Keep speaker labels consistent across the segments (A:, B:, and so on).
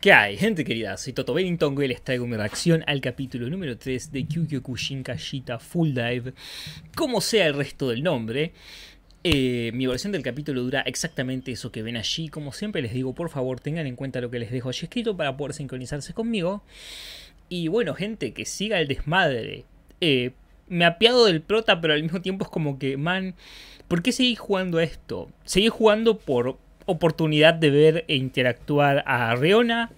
A: ¿Qué hay, gente querida? Soy Toto Bennington y les traigo mi reacción al capítulo número 3 de Kyukyokushin Kashita Full Dive, como sea el resto del nombre. Eh, mi versión del capítulo dura exactamente eso que ven allí. Como siempre les digo, por favor tengan en cuenta lo que les dejo allí escrito para poder sincronizarse conmigo. Y bueno, gente, que siga el desmadre. Me eh, me apiado del prota, pero al mismo tiempo es como que, man, ¿por qué seguís jugando a esto? Seguís jugando por oportunidad de ver e interactuar a Reona?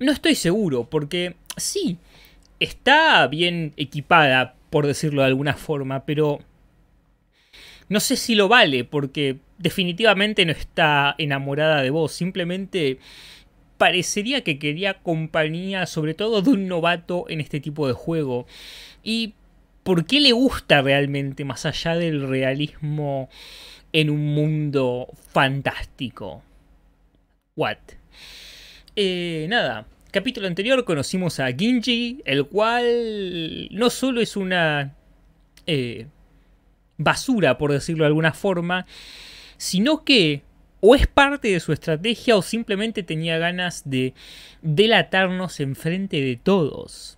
A: No estoy seguro, porque sí, está bien equipada, por decirlo de alguna forma, pero no sé si lo vale, porque definitivamente no está enamorada de vos, simplemente parecería que quería compañía, sobre todo de un novato en este tipo de juego. ¿Y por qué le gusta realmente, más allá del realismo en un mundo fantástico. What? Eh, nada, capítulo anterior conocimos a Ginji, el cual no solo es una eh, basura, por decirlo de alguna forma, sino que o es parte de su estrategia o simplemente tenía ganas de delatarnos enfrente de todos.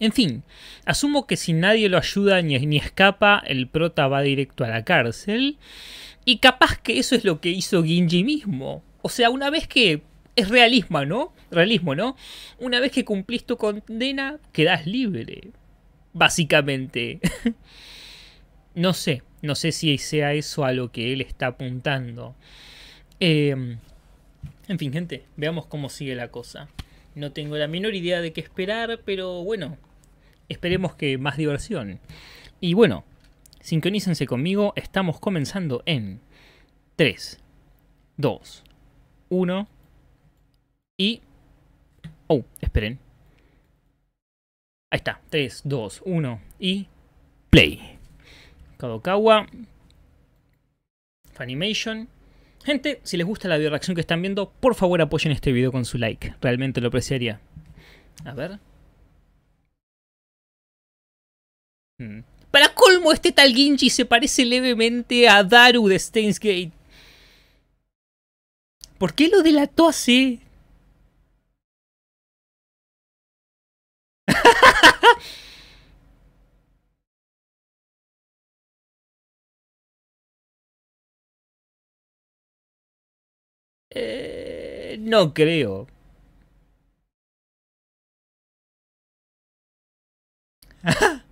A: En fin, asumo que si nadie lo ayuda ni, ni, escapa, el prota va directo a la cárcel. Y capaz que eso es lo que hizo Ginji mismo. O sea, una vez que... Es realismo, ¿no? Realismo, ¿no? Una vez que cumplís tu condena, quedás libre. Básicamente. no sé. No sé si sea eso a lo que él está apuntando. Em, en fin, gente, veamos cómo sigue la cosa. No tengo la menor idea de qué esperar, pero bueno, esperemos que más diversión. Y bueno, sincronícense conmigo, estamos comenzando en 3, 2, 1 y... Oh, esperen. Ahí está, 3, 2, 1 y... Play. Kadokawa. Funimation. Gente, si les gusta la reacción que están viendo, por favor apoyen este video con su like. Realmente lo apreciaría. A ver. Hmm. Para colmo, este tal Ginji se parece levemente a Daru de Stainsgate. ¿Por qué lo delató así?
B: Eh, no creo.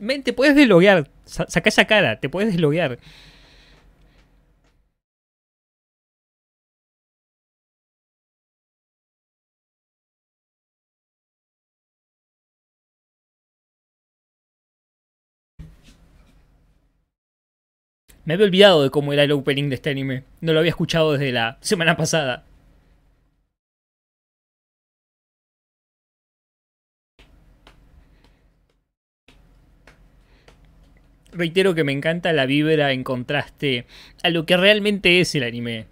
B: Men, te puedes desloguear. Saca esa cara, te puedes desloguear. Me había olvidado de cómo era el opening de este anime. No lo había escuchado desde la semana pasada. Reitero que me encanta la vibra en contraste a lo que realmente es el anime.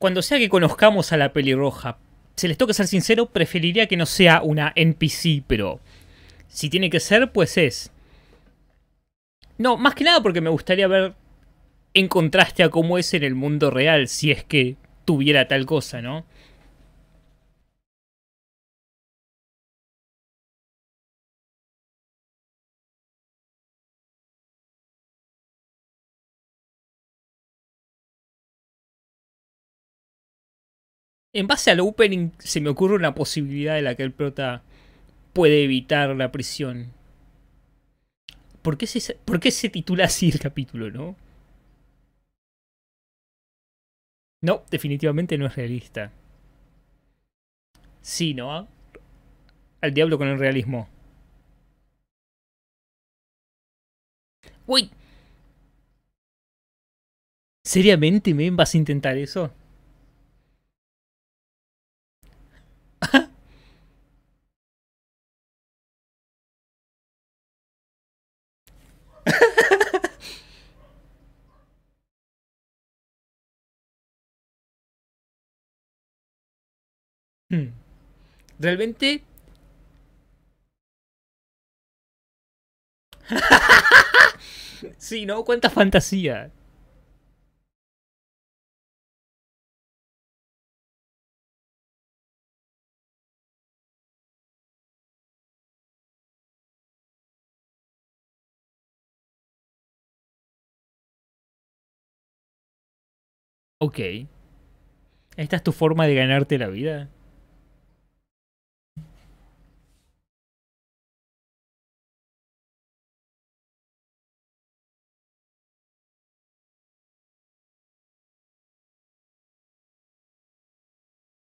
A: cuando sea que conozcamos a la pelirroja, se les toca ser sincero, preferiría que no sea una NPC, pero si tiene que ser, pues es. No, más que nada porque me gustaría ver en contraste a cómo es en el mundo real, si es que
B: tuviera tal cosa, ¿no? en base al opening se me ocurre una posibilidad de la que el prota
A: puede evitar la prisión. ¿Por qué se, titula así el capítulo, no? No, definitivamente no es realista. Sí, ¿no? Al diablo con el realismo. Uy. ¿Seriamente, men, vas a intentar eso?
B: Hmm. Realmente... sí, no cuánta fantasía. Okay. ¿Esta es tu forma de ganarte la vida?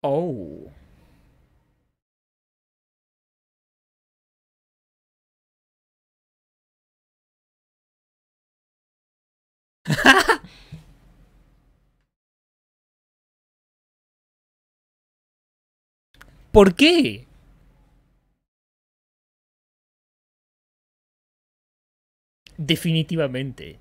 B: Oh. ¿Por qué? Definitivamente.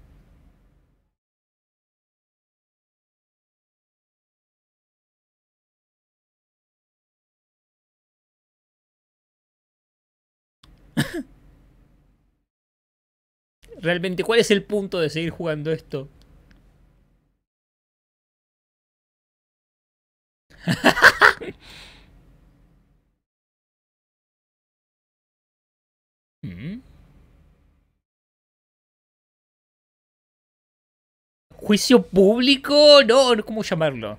B: Realmente, ¿cuál es el punto de seguir jugando esto? Mm. ¿Juicio público? No, no, ¿cómo llamarlo?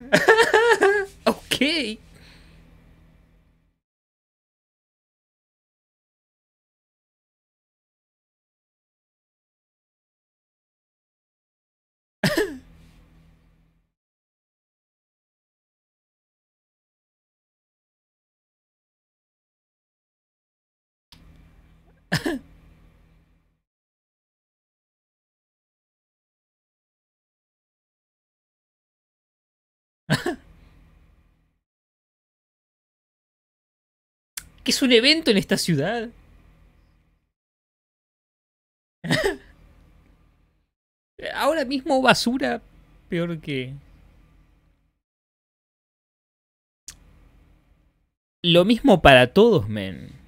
B: ok. ¿Qué es un evento en esta ciudad?
A: Ahora mismo basura peor que...
B: Lo mismo para todos, men.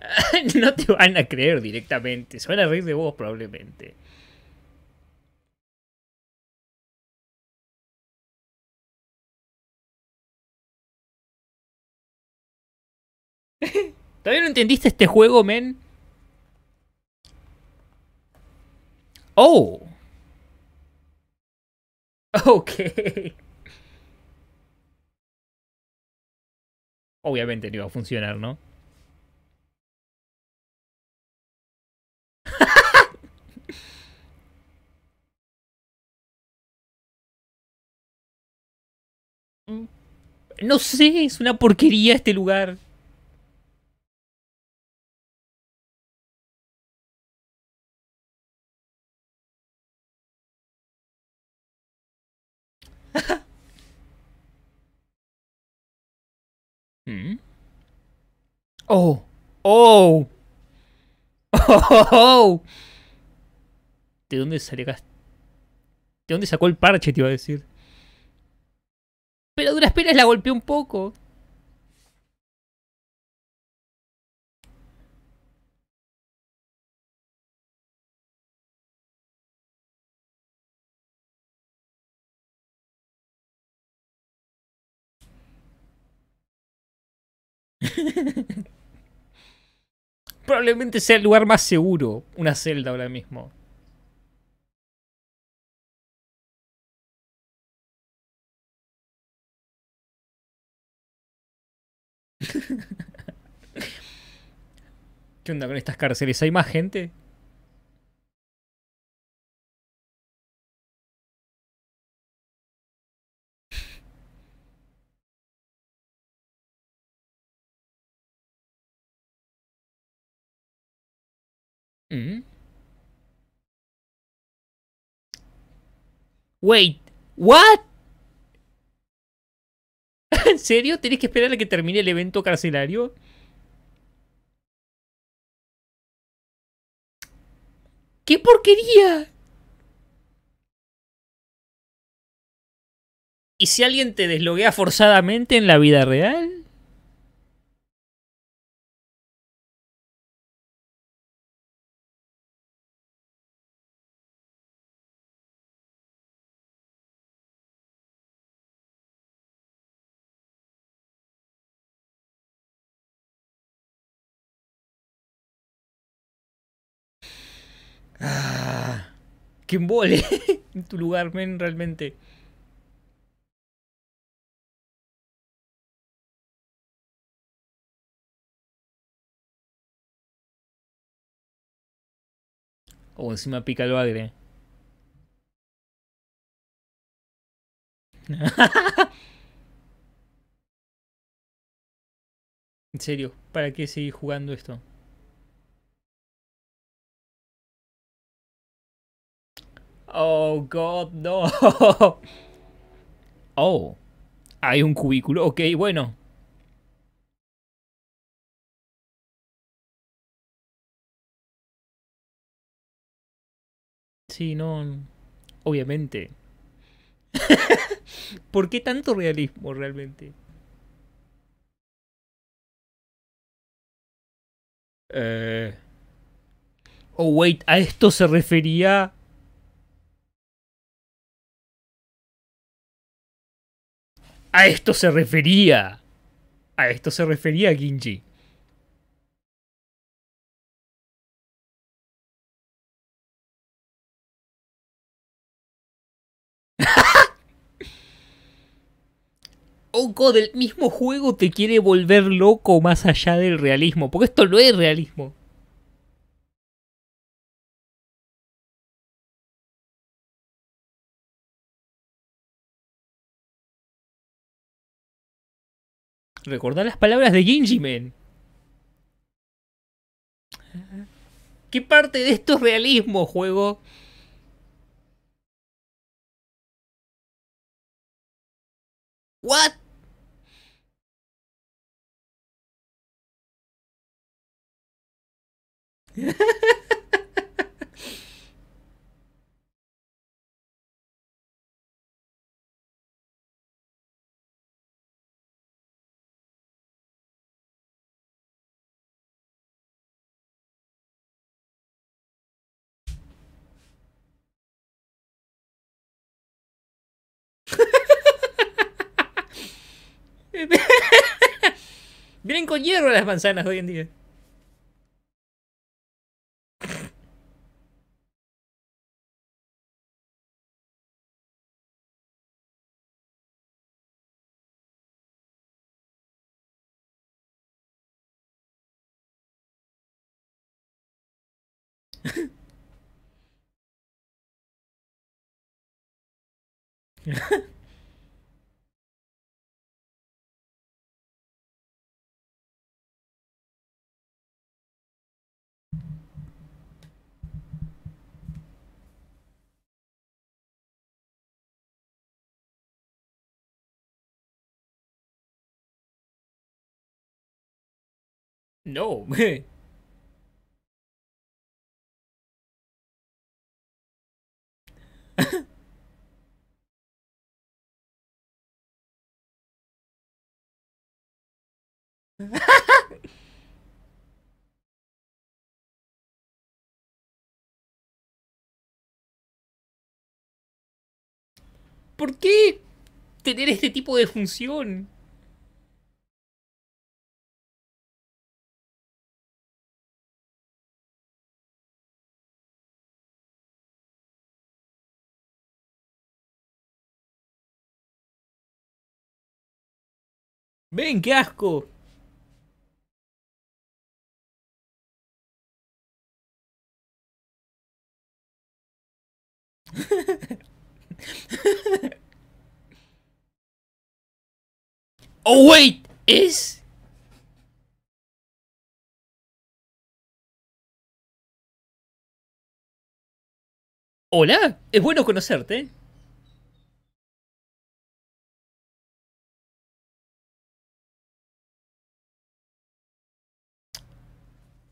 B: no te van a creer directamente, se van a reír de vos probablemente. ¿Todavía no entendiste este juego, men? Oh. Ok. Obviamente no iba a funcionar, ¿no? No sé, es una porquería este lugar. Mm. Oh, Oh, oh, oh,
A: ¿de dónde salió? ¿De dónde sacó el parche? Te iba a decir.
B: Pero a duras penas la golpeó un poco. Probablemente sea el lugar más seguro, una celda ahora mismo. ¿Qué onda con estas cárceles? ¿Hay más gente? ¿Mm? Wait, what?
A: ¿En serio? ¿Tenés que esperar a que termine el evento carcelario?
B: ¡Qué porquería! ¿Y si alguien te desloguea forzadamente en la vida real? que embole en tu lugar, men, realmente. O oh, encima pica lo agre.
A: en serio, ¿para qué seguir jugando esto?
B: Oh, God, no. Oh, hay un cubículo. Ok, bueno. Sí, no. Obviamente.
A: ¿Por qué tanto realismo realmente?
B: Eh... Oh, wait, a esto se refería A esto se refería. A esto se refería Ginji. god, del mismo juego te quiere volver loco más allá del realismo, porque esto no es realismo. recordar las palabras de Gingimen ¿Qué parte de esto es realismo, juego? What? con hierro las manzanas hoy en día. No. ¿Por qué tener este tipo de función? Ven, qué asco. oh, wait, es... Hola, es bueno conocerte.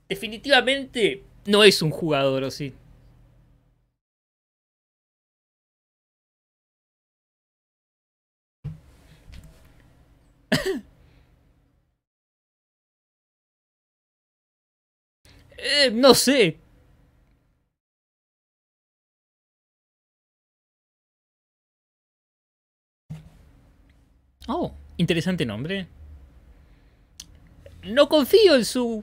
B: definitivamente no es un jugador, ¿o sí? Eh, no sé. Oh, interesante nombre.
A: No confío en su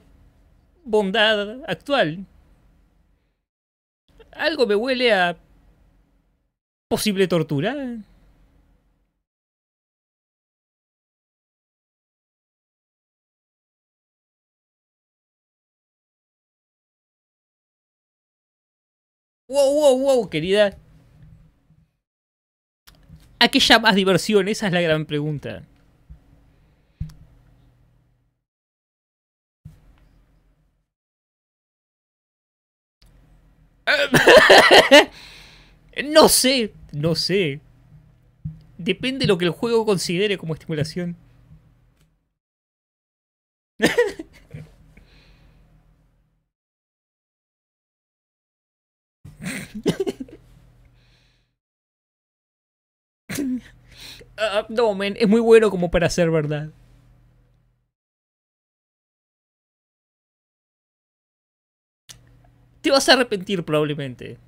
A: bondad actual.
B: Algo me huele a posible tortura. Wow, wow, wow, querida. ¿A qué llamas
A: diversión? Esa es la gran pregunta. no sé, no sé.
B: Depende de lo que el juego considere como estimulación. Abdomen ah, ah, es muy bueno como para hacer verdad. Te vas a arrepentir probablemente.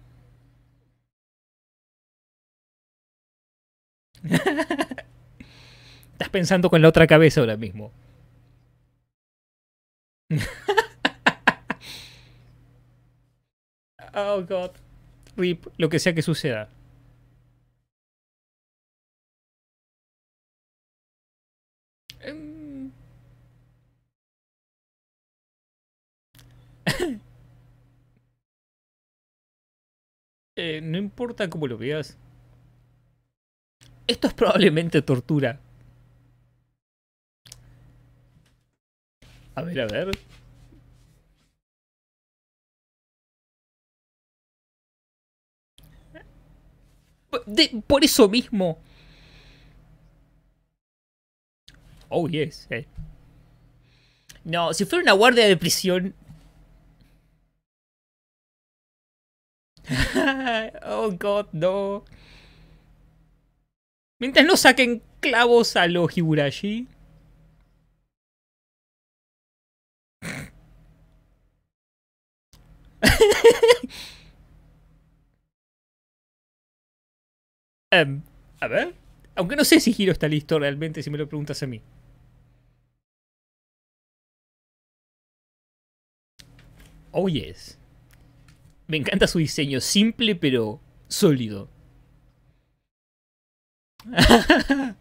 A: Estás pensando con la otra cabeza ahora mismo.
B: oh, God. Rip, lo que sea que suceda. Em. Eh, no importa cómo lo veas. Esto es probablemente tortura. A ver, a ver. por eso mismo.
A: Oh, yes. Eh. No, si fuera una guardia de prisión, oh god, no. Mientras no saquen clavos a los hiburashi.
B: Em, a ver.
A: Aunque no sé si Hiro está listo realmente si me lo preguntas a mí. Oh yes. Me encanta su diseño, simple pero sólido.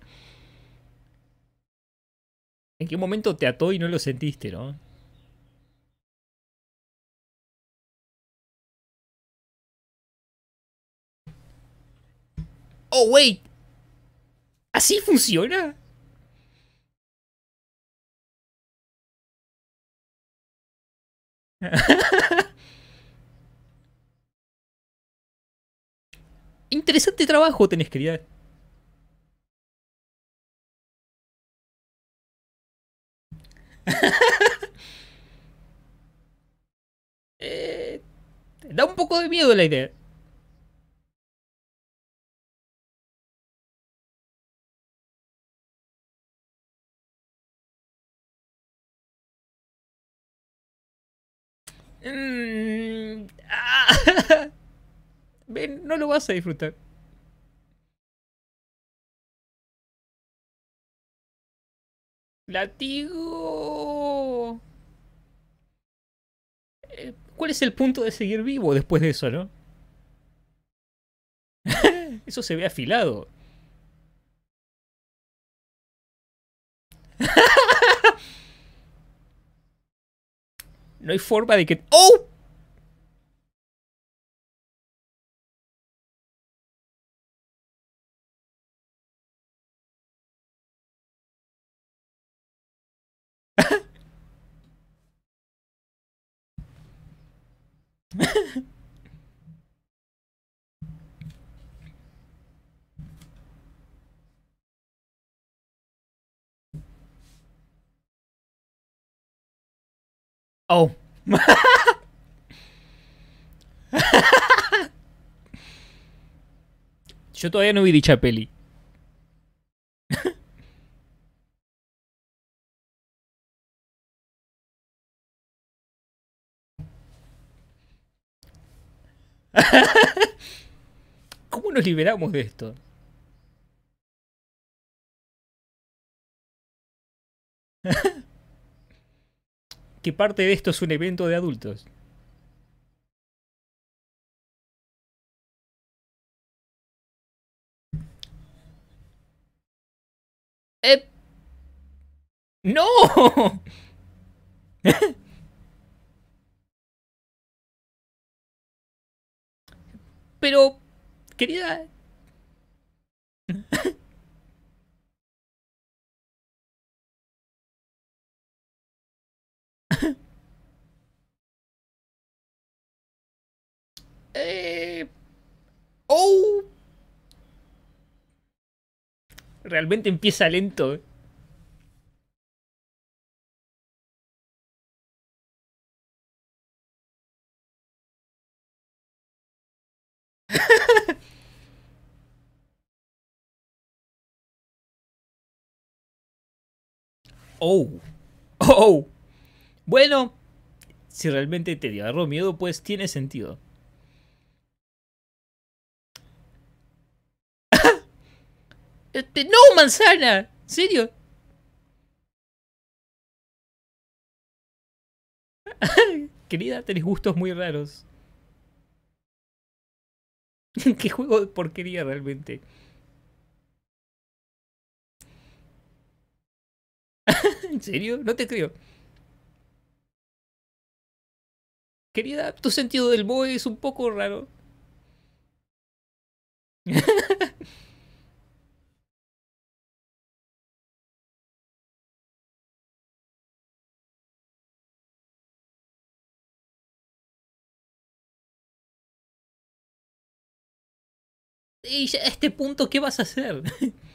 B: ¿En qué momento te ató y no lo sentiste, no? Oh, wait. ¿Así funciona? Interesante trabajo tenés, querida. eh, da un poco de miedo la idea. lo vas a disfrutar. Latigo. Eh, ¿Cuál es el punto de seguir vivo después de eso,
A: no? eso se ve afilado.
B: no hay forma de que... ¡Oh! oh.
A: Yo todavía no vi dicha peli.
B: ¿Cómo nos liberamos de esto? ¿Qué parte de esto es un evento de adultos. Eh... ¡No! Pero, querida... eh... Oh. Realmente empieza lento. Eh. Oh. Oh.
A: Bueno, si realmente te agarró miedo, pues tiene sentido.
B: Este, no, manzana. ¿En serio? Querida, tenés gustos muy raros. Qué juego de porquería realmente. ¿En serio? No te creo. Querida, tu sentido del boy es un poco raro. y ya a este punto, ¿qué vas a hacer?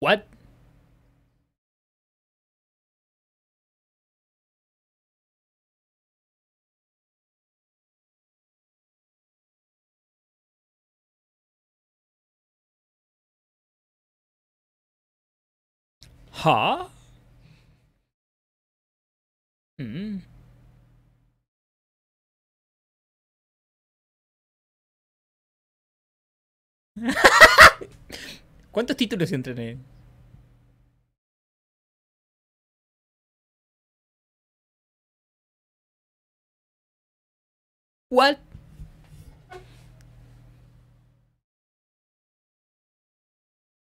B: What? Huh? Hmm. ¿Cuántos títulos entrené? What?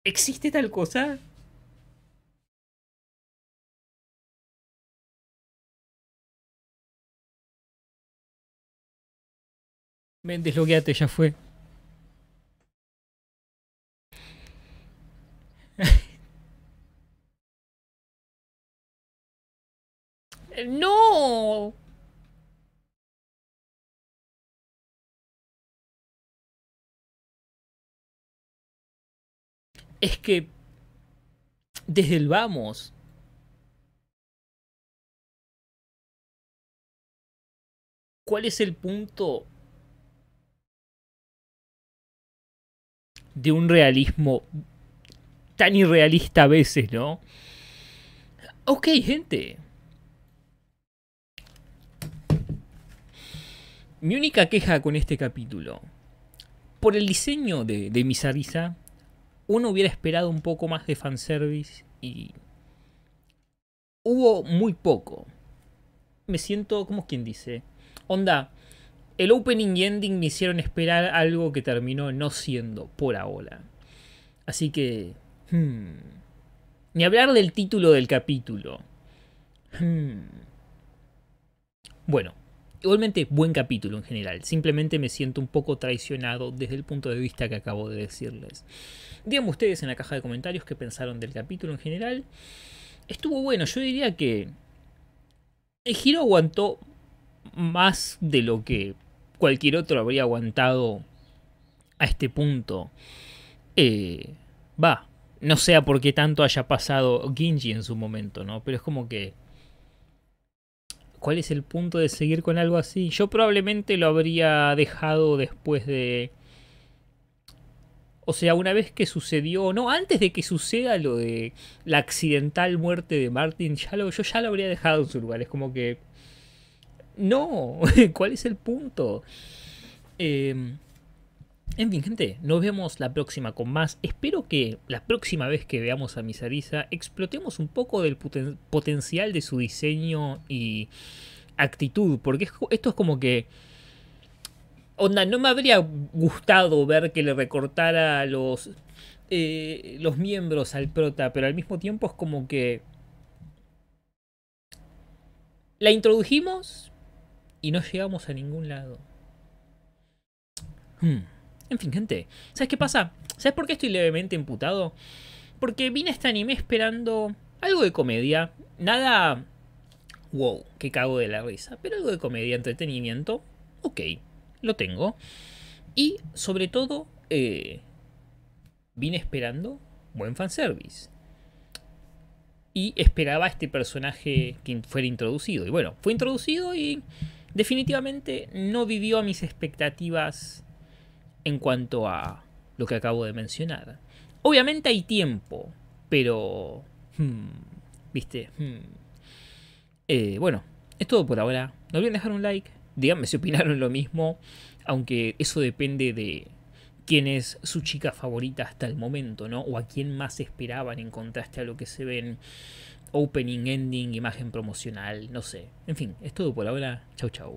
B: ¿Existe tal cosa? que te ya fue. ¡No! es que desde el vamos ¿cuál es el punto
A: de un realismo tan irrealista a veces, no? Ok, gente. Mi única queja con este capítulo, por el diseño de, de Misarisa, uno hubiera esperado un poco más de fanservice y hubo muy poco. Me siento, como quien dice? Onda, el opening y ending me hicieron esperar algo que terminó no siendo por ahora. Así que... Hmm, ni hablar del título del capítulo. Hmm. Bueno, Igualmente, buen capítulo en general. Simplemente me siento un poco traicionado desde el punto de vista que acabo de decirles. Díganme ustedes en la caja de comentarios qué pensaron del capítulo en general. Estuvo bueno, yo diría que el giro aguantó más de lo que cualquier otro habría aguantado a este punto. Eh, va, no sea qué tanto haya pasado Ginji en su momento, ¿no? Pero es como que ¿cuál es el punto de seguir con algo así? Yo probablemente lo habría dejado después de... O sea, una vez que sucedió, no, antes de que suceda lo de la accidental muerte de Martin, ya yo ya lo habría dejado en su lugar. Es como que... No, ¿cuál es el punto? Eh, en fin, gente, nos vemos la próxima con más. Espero que la próxima vez que veamos a misariza explotemos un poco del potencial de su diseño y actitud, porque esto es como que... Onda, no me habría gustado ver que le recortara los, eh, los miembros al prota, pero al mismo tiempo es como que... La introdujimos y no llegamos a ningún lado. Hmm. En fin, gente, ¿sabes qué pasa? ¿Sabes por qué estoy levemente imputado? Porque vine a este anime esperando algo de comedia, nada wow, que cago de la risa, pero algo de comedia, entretenimiento, ok, lo tengo. Y sobre todo, eh, vine esperando buen fanservice. Y esperaba a este personaje que fuera introducido. Y bueno, fue introducido y definitivamente no vivió a mis expectativas en cuanto a lo que acabo de mencionar. Obviamente hay tiempo, pero... Hmm, ¿Viste? Hmm. Eh, bueno, es todo por ahora. No olviden dejar un like. Díganme si opinaron lo mismo, aunque eso depende de quién es su chica favorita hasta el momento, ¿no? O a quién más esperaban en contraste a lo que se ven opening, ending, imagen promocional, no sé. En fin, es todo por ahora. Chau, chau.